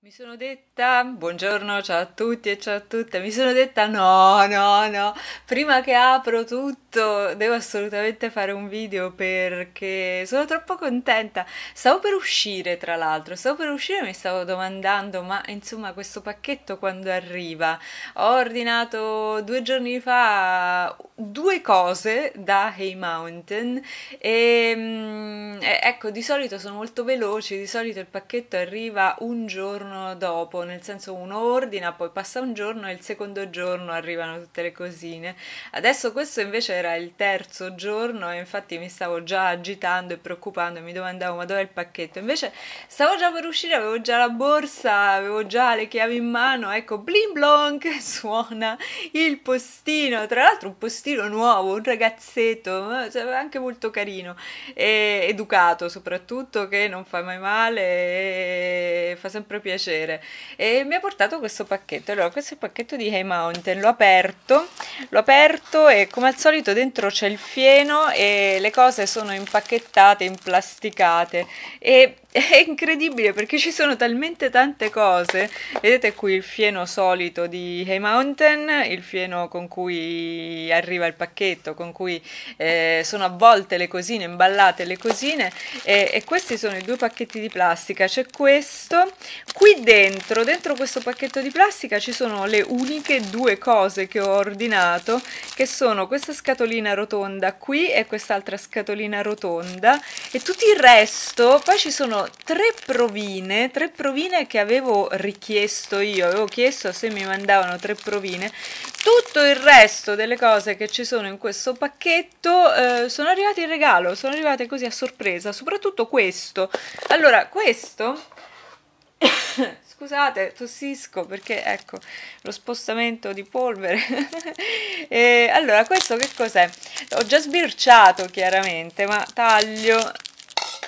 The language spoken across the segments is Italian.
Mi sono detta, buongiorno, ciao a tutti e ciao a tutte, mi sono detta no, no, no, prima che apro tutto devo assolutamente fare un video perché sono troppo contenta. Stavo per uscire tra l'altro, stavo per uscire e mi stavo domandando ma insomma questo pacchetto quando arriva? Ho ordinato due giorni fa due cose da Hay Mountain mm, e ecco di solito sono molto veloci, di solito il pacchetto arriva un giorno giorno dopo, nel senso uno ordina, poi passa un giorno e il secondo giorno arrivano tutte le cosine. Adesso questo invece era il terzo giorno e infatti mi stavo già agitando e preoccupando, mi domandavo ma dov'è il pacchetto? Invece stavo già per uscire, avevo già la borsa, avevo già le chiavi in mano, ecco, bling blonk suona il postino, tra l'altro un postino nuovo, un ragazzetto, cioè anche molto carino, e educato soprattutto che non fa mai male, e fa sempre piacere piacere e mi ha portato questo pacchetto. Allora, questo è il pacchetto di Hey Mountain, l'ho aperto, l'ho aperto e come al solito dentro c'è il fieno e le cose sono impacchettate, implasticate e è incredibile perché ci sono talmente tante cose. Vedete qui il fieno solito di Hey Mountain, il fieno con cui arriva il pacchetto, con cui eh, sono avvolte le cosine, imballate le cosine. E, e, questi sono i due pacchetti di plastica. C'è questo. Qui dentro, dentro questo pacchetto di plastica, ci sono le uniche due cose che ho ordinato, che sono questa scatolina rotonda qui e quest'altra scatolina rotonda. E tutto il resto, poi ci sono tre provine, tre provine che avevo richiesto io, avevo chiesto se mi mandavano tre provine, tutto il resto delle cose che ci sono in questo pacchetto eh, sono arrivate in regalo, sono arrivate così a sorpresa, soprattutto questo, allora questo... scusate, tossisco perché ecco lo spostamento di polvere. e, eh, allora, questo che cos'è? Ho già sbirciato chiaramente, ma taglio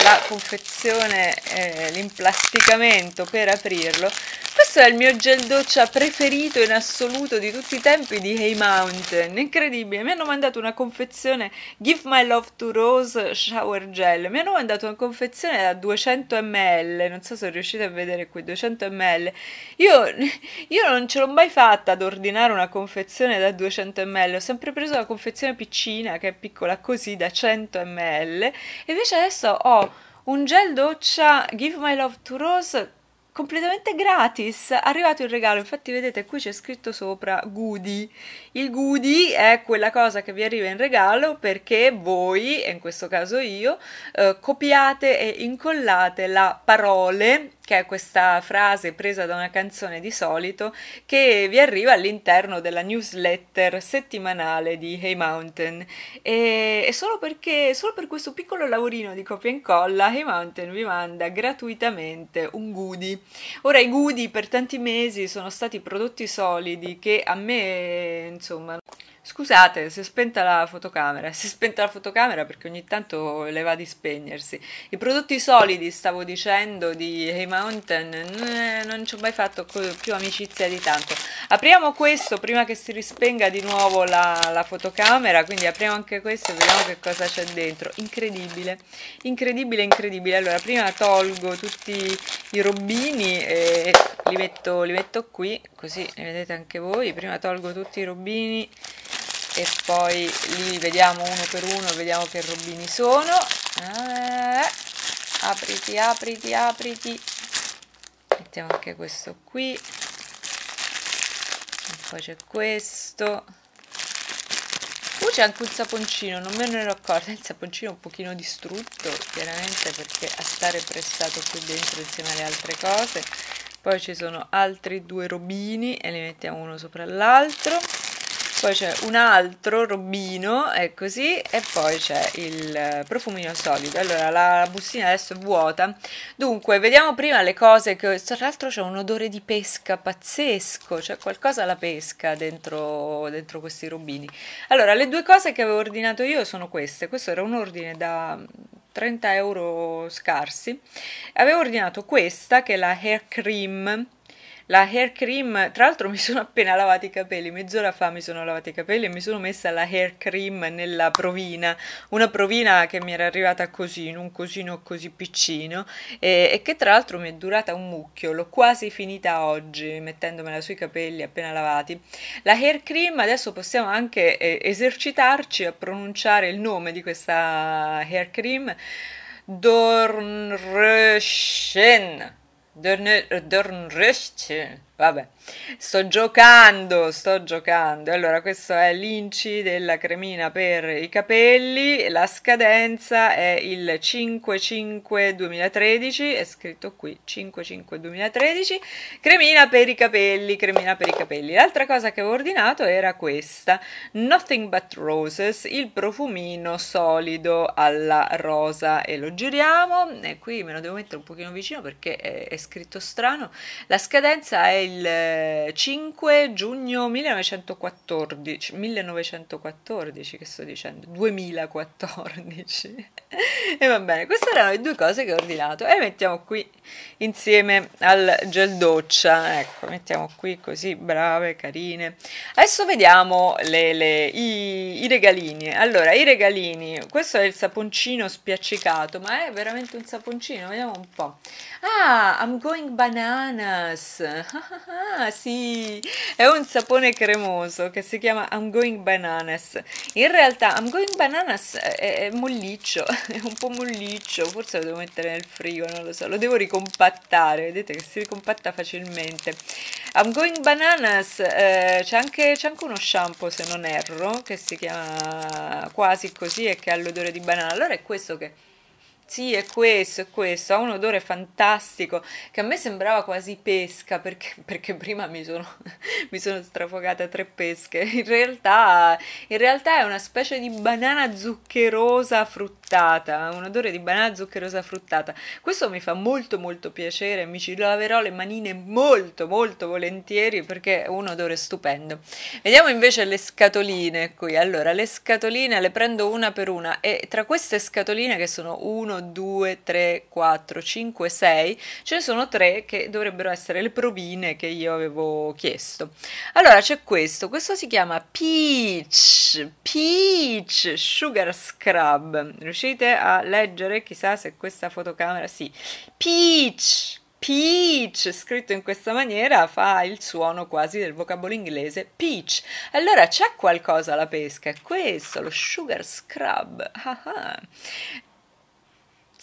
la confezione, eh, l'implasticamento per aprirlo questo è il mio gel doccia preferito in assoluto di tutti i tempi di Hey Mountain, incredibile, mi hanno mandato una confezione Give My Love to Rose Shower Gel, mi hanno mandato una confezione da 200 ml, non so se riuscite a vedere qui, 200 ml, io, io non ce l'ho mai fatta ad ordinare una confezione da 200 ml, ho sempre preso la confezione piccina che è piccola così da 100 ml, e invece adesso ho un gel doccia Give My Love to Rose completamente gratis. Arrivato il regalo, infatti vedete qui c'è scritto sopra goodie. Il goodie è quella cosa che vi arriva in regalo perché voi, e in questo caso io, eh, copiate e incollate la parole che è questa frase presa da una canzone di solito che vi arriva all'interno della newsletter settimanale di Hey Mountain e, e solo, perché, solo per questo piccolo lavorino di copia e incolla Hey Mountain vi manda gratuitamente un goodie. Ora i goodie per tanti mesi sono stati prodotti solidi che a me insomma Scusate, si è spenta la fotocamera. Si è spenta la fotocamera perché ogni tanto le va di spegnersi. I prodotti solidi, stavo dicendo, di Hey Mountain, eh, non ci ho mai fatto più amicizia di tanto. Apriamo questo prima che si rispenga di nuovo la, la fotocamera, quindi apriamo anche questo e vediamo che cosa c'è dentro. Incredibile, incredibile, incredibile. Allora, prima tolgo tutti i robini e li metto, li metto qui, così li vedete anche voi. Prima tolgo tutti i robini e poi li vediamo uno per uno, vediamo che robini sono. Eh, apriti, apriti, apriti. Mettiamo anche questo qui. E poi c'è questo. Uh, c'è anche un saponcino, non me ne ero accorta, il saponcino è un pochino distrutto, chiaramente perché a stare prestato qui dentro insieme alle altre cose. Poi ci sono altri due robini e li mettiamo uno sopra l'altro poi c'è un altro robino, è così, e poi c'è il eh, profumino solido. Allora, la bustina adesso è vuota. Dunque, vediamo prima le cose che... Tra l'altro c'è un odore di pesca pazzesco, c'è qualcosa alla pesca dentro, dentro questi robini. Allora, le due cose che avevo ordinato io sono queste. Questo era un ordine da 30 mm, euro scarsi. Avevo ordinato questa, che è la hair cream la hair cream, tra l'altro mi sono appena lavata i capelli, mezz'ora fa mi sono lavata i capelli e mi sono messa la hair cream nella provina, una provina che mi era arrivata così, in un cosino così piccino e, e che tra l'altro mi è durata un mucchio, l'ho quasi finita oggi mettendomela sui capelli appena lavati. La hair cream adesso possiamo anche eh, esercitarci a pronunciare il nome di questa hair cream. Dornröschen Dörnröst. Vabbè, sto giocando, sto giocando. Allora, questo è l'inci della cremina per i capelli. La scadenza è il 5-5-2013, è scritto qui 5-5-2013. Cremina per i capelli, cremina per i capelli. L'altra cosa che avevo ordinato era questa, Nothing But Roses, il profumino solido alla rosa. E lo giriamo, e qui me lo devo mettere un pochino vicino perché è, è scritto strano. La scadenza è il il 5 eh, giugno 1914, 1914 che sto dicendo, 2014. e va bene, queste erano le due cose che ho ordinato e le mettiamo qui insieme al gel doccia, ecco, mettiamo qui così brave, carine. Adesso vediamo le, le, i, i regalini. Allora, i regalini, questo è il saponcino spiaccicato, ma è veramente un saponcino, vediamo un po'. Ah, I'm going bananas. Ah, sì, è un sapone cremoso che si chiama I'm Going Bananas. In realtà I'm Going Bananas è, è molliccio, è un po' molliccio, forse lo devo mettere nel frigo, non lo so, lo devo ricompattare, vedete che si ricompatta facilmente. I'm Going Bananas eh, c'è anche, anche, uno shampoo, se non erro, che si chiama quasi così e che ha l'odore di banana. Allora è questo che sì, è questo, è questo, ha un odore fantastico che a me sembrava quasi pesca perché, perché prima mi sono, mi sono, strafogata tre pesche. In realtà, in realtà, è una specie di banana zuccherosa fruttata, un odore di banana zuccherosa fruttata. Questo mi fa molto molto piacere, mi ci laverò le manine molto molto volentieri perché è un odore stupendo. Vediamo invece le scatoline qui. Allora, le scatoline le prendo una per una e tra queste scatoline che sono 1, 1, 2, 3, 4, 5, 6, ce ne sono 3 che dovrebbero essere le provine che io avevo chiesto. Allora c'è questo, questo si chiama Peach, Peach Sugar Scrub, riuscite a leggere? Chissà se questa fotocamera, sì, Peach peach scritto in questa maniera fa il suono quasi del vocabolo inglese peach. Allora c'è qualcosa alla pesca, è questo, lo sugar scrub. Ah, ah.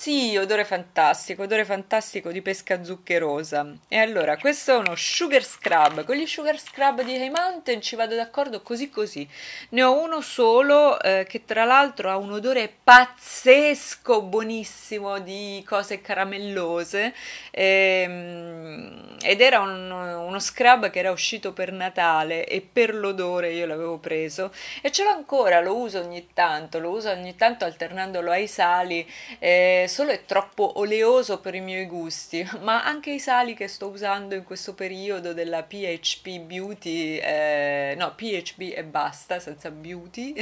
Sì, odore fantastico, odore fantastico di pesca zuccherosa. E allora, questo è uno sugar scrub. Con gli sugar scrub di Hay Mountain ci vado d'accordo così così. Ne ho uno solo eh, che tra l'altro ha un odore pazzesco, buonissimo di cose caramellose. Ehm ed era un, uno scrub che era uscito per Natale e per l'odore io l'avevo preso e ce l'ho ancora, lo uso ogni tanto, lo uso ogni tanto alternandolo ai sali, eh, solo è troppo oleoso per i miei gusti, ma anche i sali che sto usando in questo periodo della PHP Beauty, eh, no PHP e basta, senza beauty,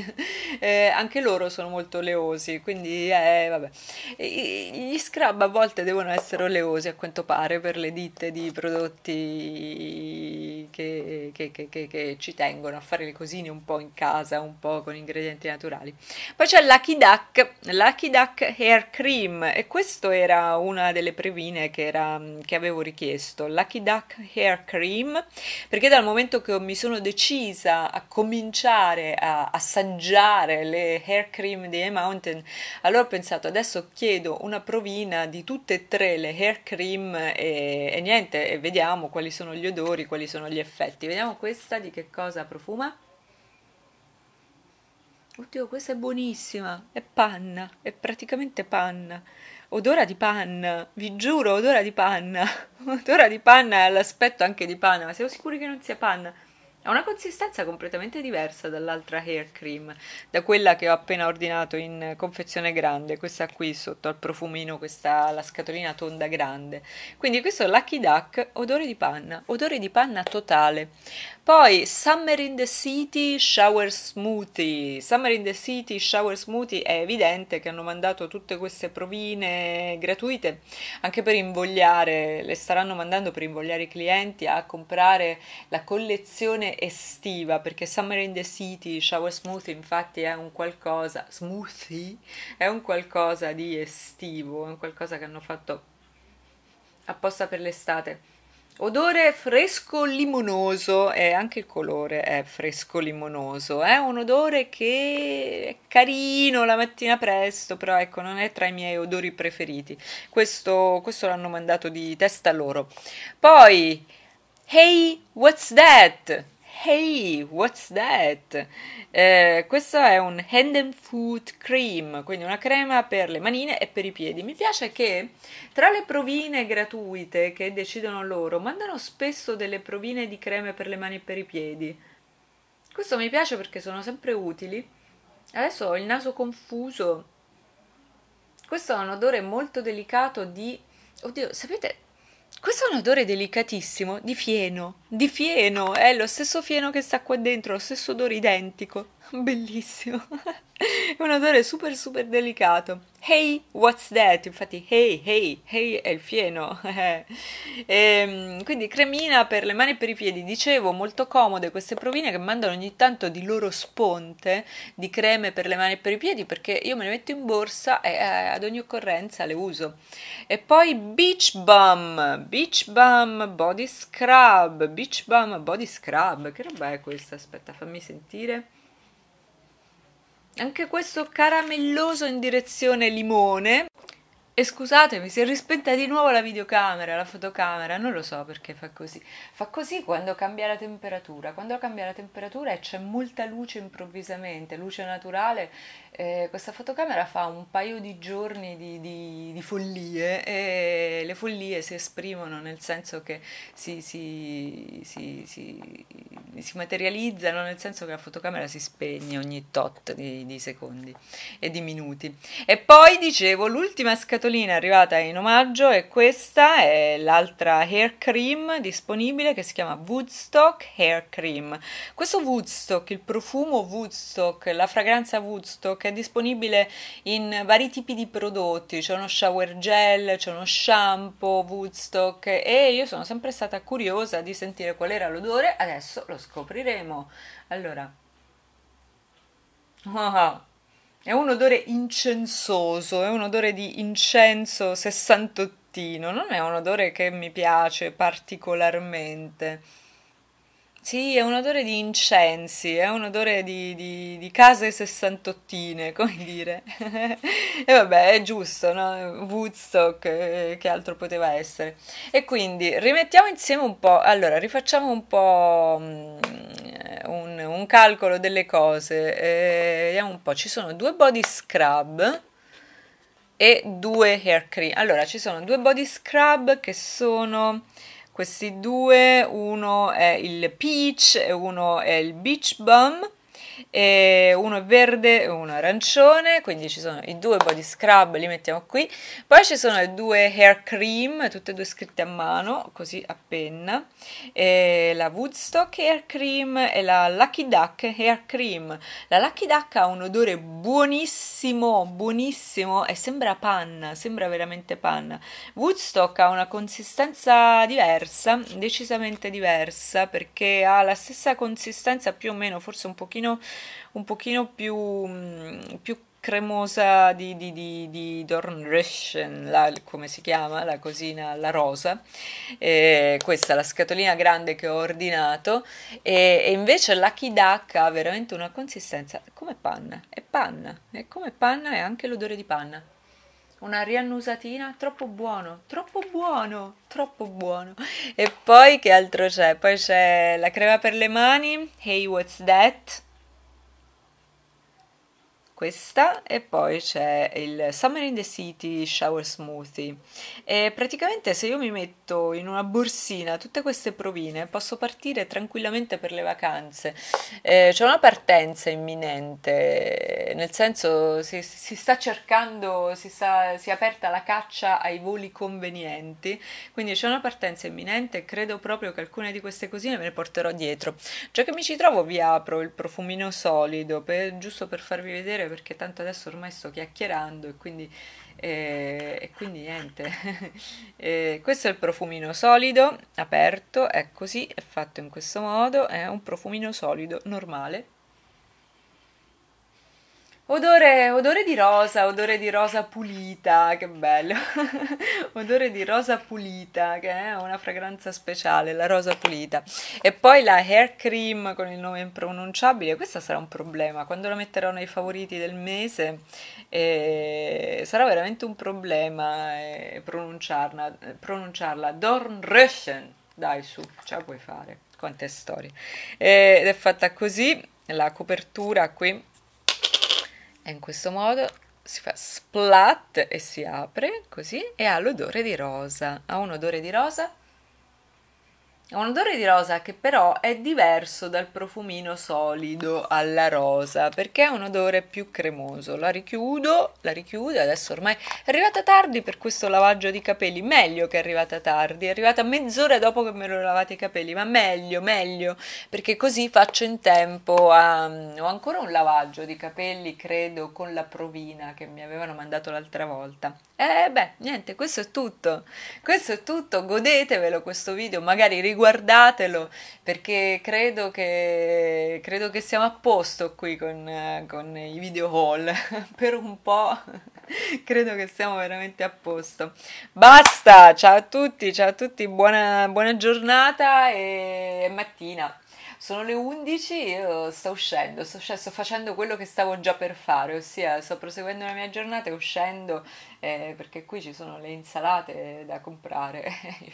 eh, anche loro sono molto oleosi, quindi eh, vabbè. E, gli scrub a volte devono essere oleosi a quanto pare per le ditte di prodotti prodotti che, che, che, che, ci tengono a fare le cosine un po' in casa, un po' con ingredienti naturali. Poi c'è Lucky Duck, Lucky Duck Hair Cream e questa era una delle previne che, era, che avevo richiesto, Lucky Duck Hair Cream, perché dal momento che mi sono decisa a cominciare a assaggiare le hair cream di A Mountain, allora ho pensato adesso chiedo una provina di tutte e tre le hair cream e, e niente, e vediamo quali sono gli odori, quali sono gli effetti. Vediamo questa di che cosa profuma. Oddio, questa è buonissima, è panna, è praticamente panna. Odora di panna, vi giuro, odora di panna. Odora di panna ha l'aspetto anche di panna, ma siamo sicuri che non sia panna. Ha una consistenza completamente diversa dall'altra hair cream, da quella che ho appena ordinato in confezione grande, questa qui sotto al profumino, questa la scatolina tonda grande. Quindi questo Lucky Duck, odore di panna, odore di panna totale. Poi Summer in the City Shower Smoothie. Summer in the City Shower Smoothie è evidente che hanno mandato tutte queste provine gratuite anche per invogliare, le staranno mandando per invogliare i clienti a comprare la collezione estiva perché Summer in the City, Shower Smoothie infatti è un qualcosa, smoothie, è un qualcosa di estivo, è un qualcosa che hanno fatto apposta per l'estate. Odore fresco limonoso e anche il colore è fresco limonoso, è un odore che è carino la mattina presto, però ecco non è tra i miei odori preferiti. Questo, questo l'hanno mandato di testa loro. Poi, hey, what's that? Hey, what's that? Eh, questo è un hand and foot cream, quindi una crema per le manine e per i piedi. Mi piace che tra le provine gratuite che decidono loro, mandano spesso delle provine di creme per le mani e per i piedi. Questo mi piace perché sono sempre utili. Adesso ho il naso confuso. Questo ha un odore molto delicato di... Oddio, sapete? Questo ha un odore delicatissimo di fieno di fieno, è lo stesso fieno che sta qua dentro, lo stesso odore identico, bellissimo, è un odore super super delicato. Hey, what's that? Infatti, hey, hey, hey è il fieno. e, ehm, quindi cremina per le mani e per i piedi, dicevo, molto comode queste provine che mandano ogni tanto di loro sponte di creme per le mani e per i piedi perché io me le metto in borsa e eh, ad ogni occorrenza le uso. E poi Beach Bum, Beach Bum Body Scrub, Beach Beach Balm Body Scrub. Che roba è questa? Aspetta, fammi sentire. Anche questo caramelloso in direzione limone. E scusatemi, si è rispenta di nuovo la videocamera, la fotocamera, non lo so perché fa così. Fa così quando cambia la temperatura, quando cambia la temperatura e c'è molta luce improvvisamente, luce naturale, eh, questa fotocamera fa un paio di giorni di, di, di, follie e le follie si esprimono nel senso che si, si, si, si materializzano, nel senso che la fotocamera si spegne ogni tot di, di secondi e di minuti. E poi dicevo, l'ultima scatola scatolina arrivata in omaggio e questa è l'altra hair cream disponibile che si chiama Woodstock Hair Cream. Questo Woodstock, il profumo Woodstock, la fragranza Woodstock è disponibile in vari tipi di prodotti, c'è uno shower gel, c'è uno shampoo Woodstock e io sono sempre stata curiosa di sentire qual era l'odore, adesso lo scopriremo. Allora... Oh. È un odore incensoso, è un odore di incenso sessantottino, non è un odore che mi piace particolarmente. Sì, è un odore di incensi, è un odore di, di, di case sessantottine, come dire. e vabbè, è giusto, no? Woodstock, eh, che altro poteva essere. E quindi rimettiamo insieme un po', allora rifacciamo un po' mm, un calcolo delle cose. Eh, vediamo un po', ci sono due body scrub e due hair cream. Allora, ci sono due body scrub che sono questi due, uno è il peach e uno è il beach bum e uno è verde e uno è arancione, quindi ci sono i due body scrub, li mettiamo qui. Poi ci sono le due hair cream, tutte e due scritte a mano, così a penna, e la Woodstock hair cream e la Lucky Duck hair cream. La Lucky Duck ha un odore buonissimo, buonissimo e sembra panna, sembra veramente panna. Woodstock ha una consistenza diversa, decisamente diversa, perché ha la stessa consistenza più o meno, forse un pochino un pochino più, mm, più cremosa di, di, di, di Dornröschen, la, come si chiama, la cosina, la rosa, e questa è la scatolina grande che ho ordinato, e, e invece la Kidak ha veramente una consistenza come panna, è panna, è come panna e anche l'odore di panna, una riannusatina, troppo buono, troppo buono, troppo buono. E poi che altro c'è? Poi c'è la crema per le mani, Hey What's That? questa e poi c'è il Summer in the City Shower Smoothie e praticamente se io mi metto in una borsina tutte queste provine posso partire tranquillamente per le vacanze eh, c'è una partenza imminente nel senso si, si sta cercando si, sta, si è aperta la caccia ai voli convenienti quindi c'è una partenza imminente e credo proprio che alcune di queste cosine me le porterò dietro già che mi ci trovo vi apro il profumino solido per, giusto per farvi vedere piacere perché tanto adesso ormai sto chiacchierando e quindi, eh, e quindi niente. eh, questo è il profumino solido, aperto, è così, è fatto in questo modo, è un profumino solido normale Odore, odore, di rosa, odore di rosa pulita, che bello. odore di rosa pulita, che è una fragranza speciale, la rosa pulita. E poi la hair cream con il nome impronunciabile, questa sarà un problema. Quando la metterò nei favoriti del mese eh, sarà veramente un problema eh, pronunciarla. pronunciarla. Dornröschen, dai su, ce la puoi fare. Quante storie. Eh, ed è fatta così, la copertura qui e in questo modo si fa splat e si apre così e ha l'odore di rosa, ha un odore di rosa ha un odore di rosa che però è diverso dal profumino solido alla rosa perché è un odore più cremoso. La richiudo, la richiudo, adesso ormai è arrivata tardi per questo lavaggio di capelli, meglio che è arrivata tardi, è arrivata mezz'ora dopo che me l'ho lavata i capelli, ma meglio, meglio, perché così faccio in tempo a... ho ancora un lavaggio di capelli, credo, con la provina che mi avevano mandato l'altra volta. E eh, beh, niente, questo è tutto, questo è tutto, godetevelo questo video, magari riguardatelo perché credo che, credo che siamo a posto qui con, con i video haul per un po' credo che siamo veramente a posto basta ciao a tutti ciao a tutti buona, buona giornata e mattina sono le 11 io sto uscendo, sto uscendo, cioè sto facendo quello che stavo già per fare, ossia sto proseguendo la mia giornata e uscendo eh, perché qui ci sono le insalate da comprare.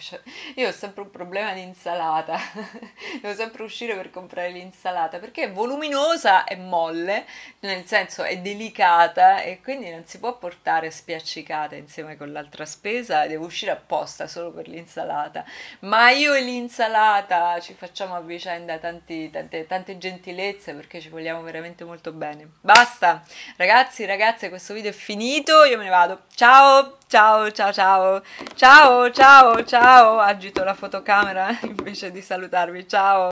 Io, ho sempre un problema di insalata, devo sempre uscire per comprare l'insalata perché è voluminosa e molle, nel senso è delicata e quindi non si può portare spiaccicata insieme con l'altra spesa, devo uscire apposta solo per l'insalata. Ma io e l'insalata ci facciamo a vicenda tanti, tante, tante gentilezze perché ci vogliamo veramente molto bene. Basta, ragazzi, ragazze, questo video è finito, io me ne vado. Ciao, ciao, ciao, ciao, ciao, ciao, ciao, agito la fotocamera eh, invece di salutarvi, ciao.